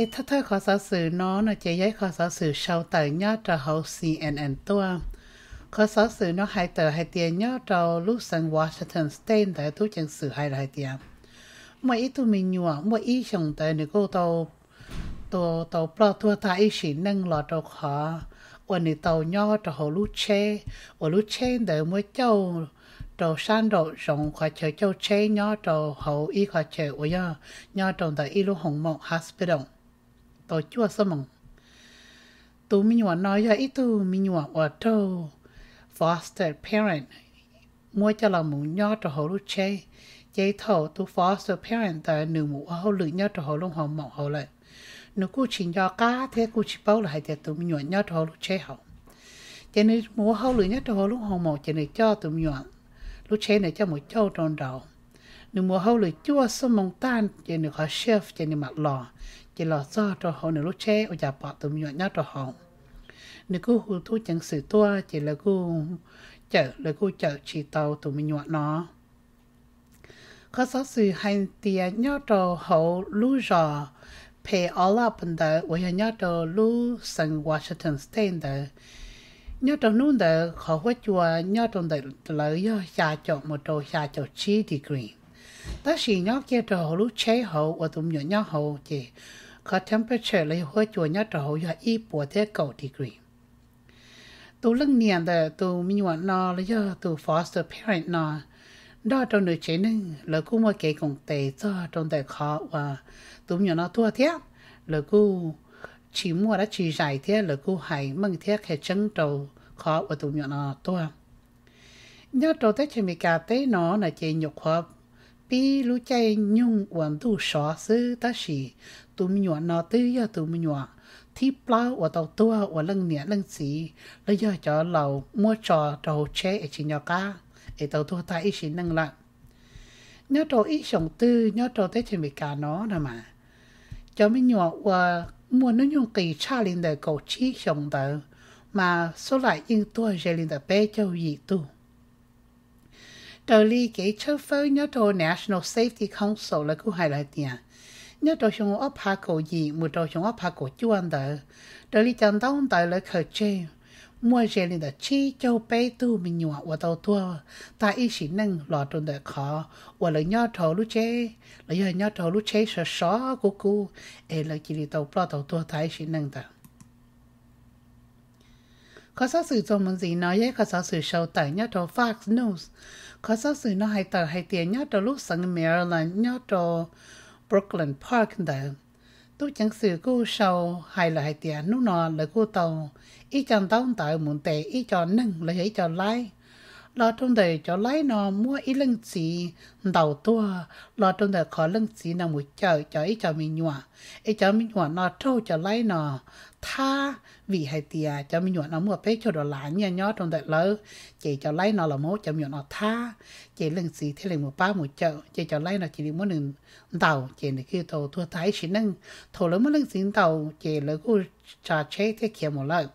ไอ้ทัศน์ขอสาสื่อน้องนะจะย้ายขอสาสื่อชาวเตยยอดจะเฮาซีแอนแอนตัวขอสาสื่อน้องไฮเตอร์ไฮเตียยอดเราลูกสังวอชิงตันสเตนแต่ทุกจังสื่อไฮไฮเตียมื่ออีตัวมีหนัวเมื่ออีชงแต่หนูก็ตัวตัวตัวปลอตัวตาอีสีนั่งหลอดตัวขอวันนี้ตัวย่อตัวหัวลูกเชวันลูกเชเดี๋ยวเมื่อเจ้าตัวสั้นตัวสองขอเชเจ้าเชย่อตัวหัวอีขอเชวันย่อย่อตัวแต่อีลูกหงมอกฮัสเปดง tỏ chua sơ mong. Tù mi nhuà nói ra ít tù mi nhuà ở trâu foster parent. Mua cho là mũ nhỏ trò hồ lúc che, Chế thầu tù foster parent tại nữ mũ ở hồ lưỡi nhỏ trò hồ lúc hồ mỏng hồ lại. Nữ cú chỉ nhỏ cá thế cú chỉ bao là hai tù mi nhuà nhỏ trò hồ lúc chê hồ. Chế nữ mũ hồ lưỡi nhỏ trò hồ lúc hồ mỏng chế nữ cho tù mi nhuà. Lúc che này cho mũ châu tròn đầu. นูมัวเฮาเลยจั่วสมองต้านเจนึกเขาเชฟเจนึกมักหล่อ chỉ là do cho họ nửa lúc che ở nhà bỏ tụi mình nhá cho họ nếu cô hù thu chẳng sự tua chỉ là cô chở là cô chở chỉ tàu tụi mình nhọn nó có sáu sự hành tiền nhá cho họ lú rò pay all up in the way nhá cho lú sang Washington State the nhớ trong nút đỡ khó quá chùa nhớ trong đỡ lợi do xa chọn một đồ xa chọn chi degree ta chỉ nhớ kia trò lúc chế hậu và tụm nhỏ nhỏ hậu chỉ có temperature lấy hơi chùa nhá trò ya y bùa thế cầu degree tu lưng niệm đó tu mi nhuận nó lấy giờ tu foster parent nó đó trong nửa chế nưng là cũng mà kể cùng tệ cho trong tệ khó và tu mi nó thua thế là cũng chỉ mua đã chỉ giải thế là cũng hay mừng thế cái chân trầu khó và tu mi nó thua nhớ trầu thế chế mì cà tế nó là chế nhục hợp bị lũ chạy nhung uẩn tu xóa sư ta xì tụi mình nhỏ nó tư giờ tụi mình nhỏ thì plau ở tàu tua ở lưng nhẹ lưng xì lấy giờ cho lầu mua cho tàu che ở e chỉ nhỏ cá ở e tàu tua ta ít xì nâng lại nhớ tàu ít sống tư nhớ tàu tới trên bị cả nó nè mà cho mình nhỏ qua mua nó nhung kỳ cha linh đời cầu chi sống đời mà số lại yên tua rèn linh đời bé cho gì tu 道理给出分要到 National Safety Council 了，古海来点。要到上我怕狗 gì，冇到上我怕狗专的。道理讲到到了可见，莫这里的七九百度没有我到多，但一时能老中的考，我了要到路这，了要要到路这是啥姑姑？哎，了这里到不到多，但一时能的。có sao sự cho muốn gì nói ấy có sao sự sâu tải nhất đó Fox News có giáo sư nó hay tờ hay tiền nhớ cho lúc sẵn mẹ là nhớ cho Brooklyn Park đó. Tôi chẳng sự cô sau hay là hay tiền lúc nọ là cô tàu ý chẳng tàu tàu muốn tệ ý cho nâng là hãy cho lái lo trong đời cho lái nó mua ý lưng chỉ đầu tua lo trong đời khó lưng chỉ nào một chợ cho ý cho mình nhọ ý cho mình nhọ nó trâu cho lái nó tha vì hay tia cho mình nhuận nó mua phê cho đồ lá nha nhó trong đại lỡ chỉ cho lấy nó là mốt cho mình nó tha chỉ lần xì thế là một ba một chợ chỉ cho lấy nó chỉ đi muốn đừng tàu chỉ để khi tàu thua thái chỉ nâng thổ lớn muốn lần xì tàu chỉ lấy cô trà chế thế kia một lần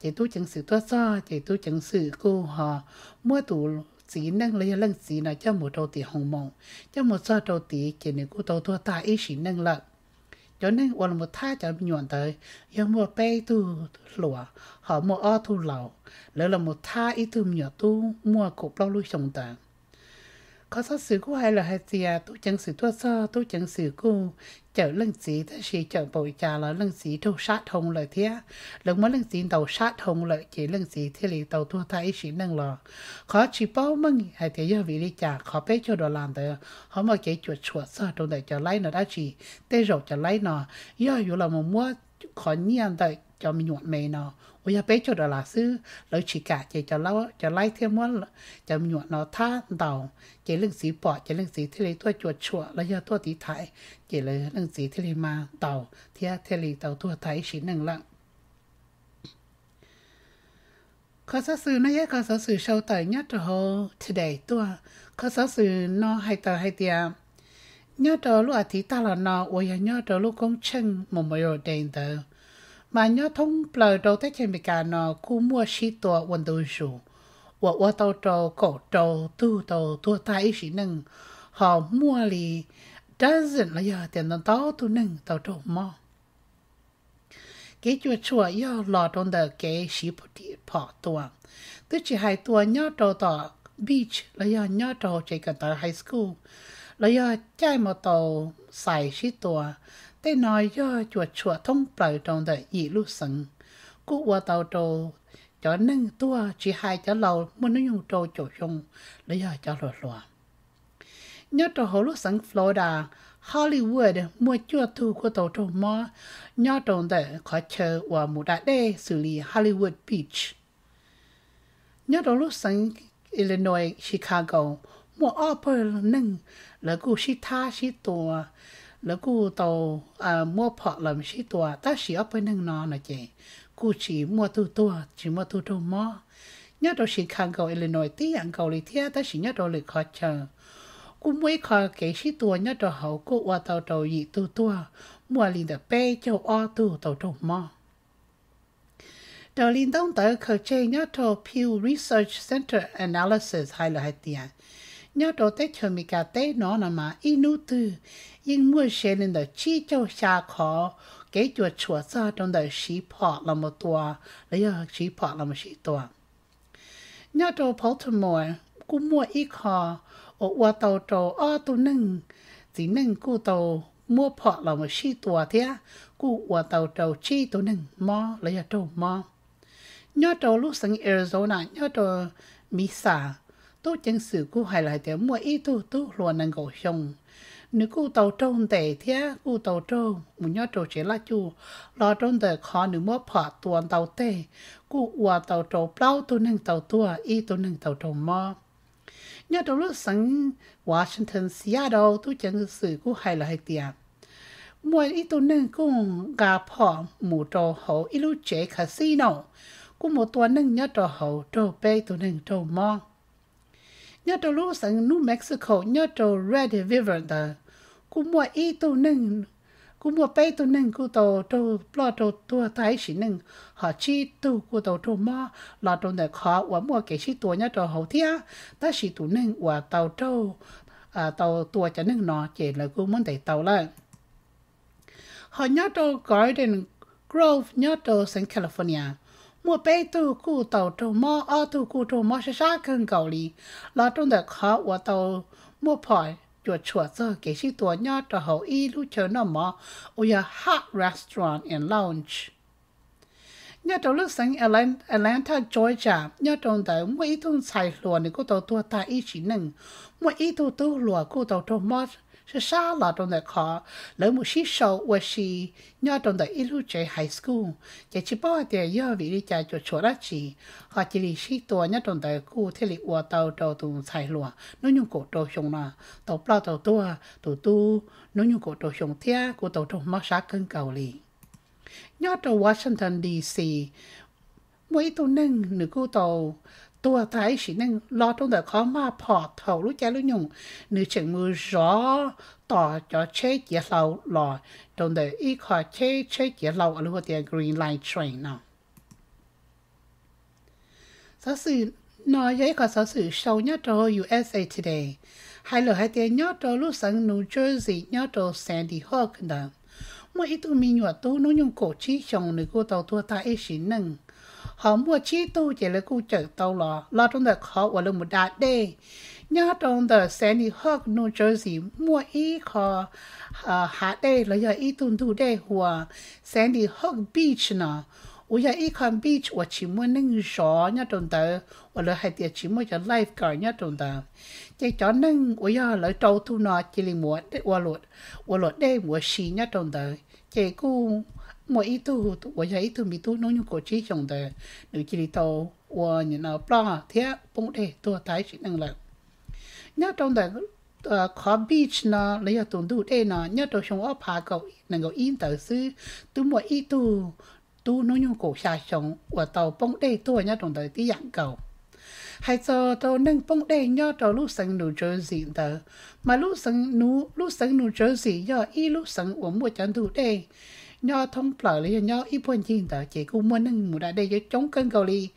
chỉ tu chứng sự tuất do chỉ tu chứng sự cô họ mua tủ xì nâng lấy lần xì nó cho một đầu tỷ hồng mộng cho một sao đầu tỷ chỉ để cô tàu thua thái chỉ nâng lợn cho nên quan một tha cho nhuận tới yêu một bé tu lụa họ mua o thu lẩu lỡ là một tha ít tu nhỏ tu mua cục bao lui sông tàng có sát sự của hai là hai gì à tôi chẳng sự thua sơ tôi chẳng sự cô chở lưng sĩ thế sĩ chở bội trà là lưng sĩ thu sát hồng lợi thế lần mới lưng sĩ đầu sát hồng lợi chỉ lưng sĩ thế lì tàu thua thái sĩ nâng lò khó chỉ bao mừng hai thế do vị đi trà khó bé cho đồ làm tờ họ mà chỉ chuột chuột sơ trong đời cho lấy nó đã chỉ tê rồi cho lấy nó do dù là một mua khó nhiên tại cho mình nhuận mày nó bây giờ bây giờ là sư lỡ chỉ cả chỉ cho lâu cho lấy thêm món cho nhuận nó tha đầu chỉ lưng gì bỏ chỉ lưng gì thế này chuột chuột lấy giờ tôi tí thái chỉ là lưng gì thế này mà đầu thì thế này đầu chỉ nâng lặng có sáu sư nó có sáu sư sâu tới nhất rồi today tôi có sáu sư nó hay tới hay tiệm nhớ trở lúc à thì ta là nó ôi nhớ trở lúc cũng chân mà mới rồi đến tới mà nhớ thông bờ đầu tới trên bị nó cú mua xí tòa quần đồ dù và qua tàu trò cổ trò tu tàu tua tay xí nâng họ mua lì đã dừng là giờ tiền đồng tàu tu nâng tàu trò mò cái chùa chùa yo lò trong đời cái xí bột đi bỏ tòa tức chỉ hai tòa nhớ trò tòa beach là giờ nhớ trò chạy cả tới high school là giờ chạy một tàu xài xí tòa Tê nói do chùa chùa thông bảo trong đời dị lưu sẵn. Cú qua tàu trồ cho nâng tua chỉ hai cho lâu muốn nó dùng trâu chỗ chung lấy giờ cho lọt lọt. Nhớ trò hồ lúc sẵn Florida, Hollywood mua chua thu của tàu trâu mò, nhớ trồng đời khó chờ và mù đại đê xử lý Hollywood Beach. Nhớ trò lúc sẵn Illinois, Chicago, mua offer nâng là cụ sĩ tha sĩ tùa, tàu à, mua แล้วกูโตอ่ามัวพอลำชีตัวตาสีเอาไปหนึ่งนอนนะเจกูฉีมัวตัวตัวฉีมัวตัวตัวมอ nhất đồ sĩ khang cầu Illinois tí ăn cầu lý thiết ta sĩ nhớ đồ lịch khó chờ. Cũng mấy khó kể sĩ tùa nhất đồ hậu cụ qua tàu tàu dị tu tùa, mua linh đập bê châu o tu tàu tàu mò. Đầu linh đông tới khởi chê nhớ đồ Pew Research Center Analysis hay là hai tiền nhớ đồ tế cho mì cả tết nó là mà ít nụ tư nhưng mua xe lên đời chi cho xa khó cái chuột chùa ra trong đời sĩ phọ là một tòa lấy ở sĩ phọ là một sĩ tòa nhớ đồ Baltimore cú mua y khó ở qua tàu trò ơ tù nâng chỉ nâng cú tàu mua phọ là một sĩ tòa thế cú qua tàu trò chi tù nâng mò lấy ở trâu mò nhớ đồ lúc sinh Arizona nhớ đồ Misa tôi chân sự cô hài lại thế mua ít tu tu luôn năng cầu xong nếu cô tàu trông tệ thế cô tàu trâu một nhớ trâu chế là chu lo trâu tệ khó nếu mua phở tuần tàu tệ cô ua tàu trâu bao tu năng tàu tua ít tu năng tàu trâu mò nhớ trâu lúc sáng Washington Seattle tôi chân sự cô hài lại tiền mua ít tu năng cô gà phở mù trâu hậu ít lúc chế casino cô một tuần năng nhớ trâu hậu trâu bê tu năng trâu mò nhớ trâu lúc sẵn New Mexico nhớ trâu Red River đó cú mua y tu nâng cú mua bay tu nâng cú tàu trâu lo trâu tua thái sĩ nâng họ chi tu cú tàu trâu mò lo trâu này khó và mùa cái sĩ tua nhớ trâu hậu thia ta sĩ tu nâng và tàu trâu à, tàu tua cho nâng nó chỉ là cú muốn để tàu lại họ nhớ trâu Garden Grove nhớ trâu San California 我被都古到周末，二都古周末是啥跟狗哩？老中的考我到莫跑。就出走，给些多鸟之后一路就那么，我有 hot restaurant and lounge。nhớ trong lúc sáng Atlanta, Georgia, nhớ trong đời mỗi ít thùng xài lùa này cô tàu tua ta ít chỉ nâng, mỗi ít thùng tu lùa cô tàu trong mót 是沙拉中的考，老母洗手我是鸟中的一路在 high school，这七八点要为的家就出了去，好这里是多鸟中的古这里我到到东菜路，那用古到熊啦，到不到多到多，那用古到熊天古到中没啥更高哩。鸟到 Washington DC，每到能能够到。tua thái sĩ năng lo trong đời khó mà bỏ thầu lúc cha lúc nhung nữ chừng mưa gió tỏ cho chế chế lâu lò trong đời ít khó chế chế chế lâu ở lúc tiền green line train nào giáo sư nói với cả giáo sư sâu nhất cho USA today hay là hai tiền nhất cho lúc sáng New Jersey nhất cho Sandy Hook nào mỗi tụi mình nhớ tôi nói nhung cổ chi chồng nữ cô tàu thua ta ấy xin họ mua chi tu chỉ là cụ chở tàu lò lo trong đợt khó của lưng một đá đê nhớ trong đợt sẽ đi New Jersey mua ý khó à ờ, hạ đê là giờ ý tuần thủ đê hùa Sandy Hook beach nọ ủa giờ ý con beach của chỉ mua nâng gió nhớ trong đợt ủa là hai tiệt chỉ mua cho lifeguard nhớ trong đợt chỉ cho nâng ủa giờ lỡ trâu thu nọ chỉ là mua đê ủa lột ủa lột đê mua xì nhớ trong đợt chỉ cụ mỗi ít tu tôi giờ ít tu mi tu nói như cổ chí chồng đời được chỉ đi tàu và những nào bla thế bông để tôi thái chỉ năng lực nhớ trong đời à, khó beach nó lấy ở tuần đủ thế nó nhớ trong sống ở phá cầu năng cầu in tờ sư tôi mỗi ít tu tu nói như cổ xa chồng và tàu bông để tôi nhớ trong đời tí dạng cầu hay cho tôi nâng bông đề nhớ cho lúc sáng New Jersey tờ mà lúc sáng New lúc sáng New Jersey do y lúc sáng uống một chén đủ đề nhỏ thông lỡ lý nhỏ ít buồn chín tờ chỉ cũng muốn nâng mù đã đây cho chống cân cầu lý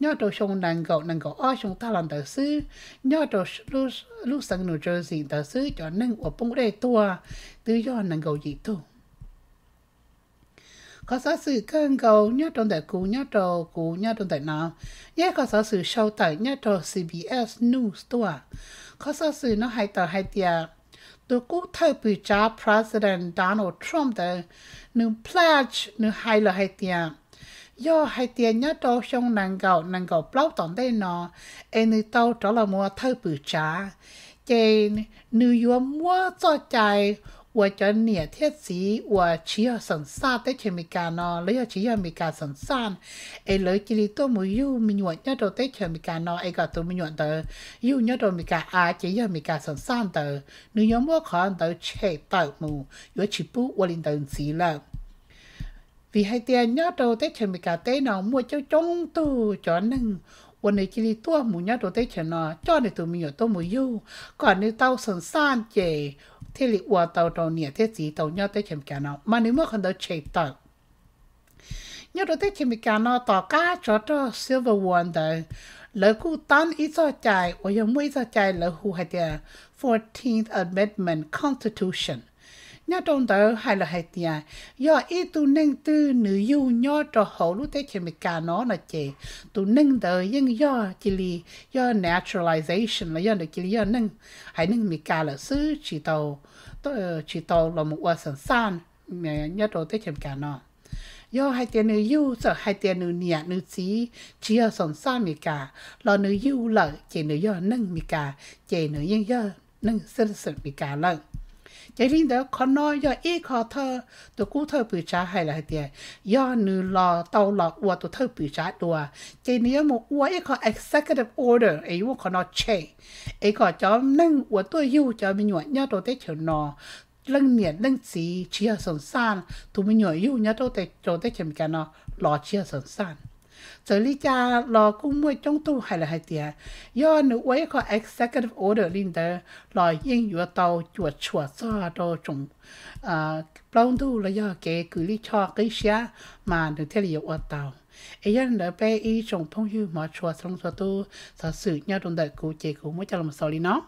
nhỏ đồ sông nàng gậu nàng gậu ở sông ta làm tờ sư nhỏ đồ lúc lúc sân nụ trơ xin tờ sư cho nâng ở bông đây tua tư do nàng gậu gì tu có sở sự cân cầu nhỏ trong đại cụ nhỏ trò cụ nhớ trong đại nào nhé có sở sự sâu tại nhớ trò CBS News tua có sở sự nó hay tờ hay tiệt tôi cũng thay bị cha President Donald Trump tới nung pledge nung hai là hai tiền yo hai tiền nhớ đâu xong nàng gạo nàng gạo bao đây nó em nữ tao trở là mua thơ bự trà chê nữ mua cho chạy 我จะเนี่ยเทศสี我只要สันซาแต่เชมิกาเนาะแล้วจะ只要มีการสันซานไอ้เลยจิริตัวมือยูมีหนวดเนี่ยตัวแต่เชมิกาเนาะไอ้ก็ตัวมีหนวดเตอยูเนี่ยตัวมีการอาจะยังมีการสันซานเตอนึยอมว่าขอนเตอเชเตอมูยูชิปุวลินเตอสีแล้ว vì hai tiền nhớ đầu tết chuẩn bị cả tết nào mua cho trông tu cho nâng quần này chỉ đi tua mù nhớ đầu tết chuẩn nó cho này tụi mình ở tôi mù yêu còn nếu tao sẵn sàng chè เทลวัวเตาโตเนี่ยเทสีเตาเนาะเตเขมแกนเอามันในเมื่อคนเดาเฉยต่อเนเตเขมแกนเอาต่อกาาจอดซิลเวอร์วันเดอแล้วกูตันอีสใจอ้ยังไม่จใจแล้วหูให้เดีย 14th Amendment Constitution nhà trong tờ hay là hay tiền do ít tu nâng tư nữ yêu nhó cho hậu lúc thế chỉ mình cả nó là chị tu nâng tờ nhưng do chỉ li do naturalization là do được chỉ do nâng hay nâng mình cả là xứ chỉ tàu ờ, chỉ tàu là một quả sản sản mẹ nhớ trong thế chỉ mình cả nó do hai tiền nữ yêu sợ hai tiền nữ nhẹ nữ chí chỉ ở sản sản mình cả là nữ yêu lợi chỉ nữ do nâng mình cả chỉ nữ nhưng do nâng sinh sự mình cả lợi จริงเด้อคนน้อยย่ออีขอเธอตัวกู้เธอปืช้าให้ละเดียย่อนือรอเตาหลออวตัวเธอปืช้าตัวเจนี้หมัวอีขอ executive order เอ้ยว่าคนน้อยเช่ไอ้ขอจอมนั่งอวตัวยู่จอมหน่วยย่อตัวเตชนอเรื่องเหนียดเรื่องสีเชียสงสานตัวมีหน่วยยู่เนี่ยตัวเตโจเตชมกันเนาะรอเชียสงสาน giờ lý cha lo cũng mua trong tu hay là hay tiệt do nữ ấy có executive order lên đó lo yên vừa tàu chuột chuột cho đồ trùng à bao tu là do cái cứ lý cho cái xe mà được theo liệu ở tàu ấy dân đỡ bé ý trồng phong hưu mà chuột trong chuột tu sở sự nhau trong đời cụ chế cũng mới cho làm sao lý nó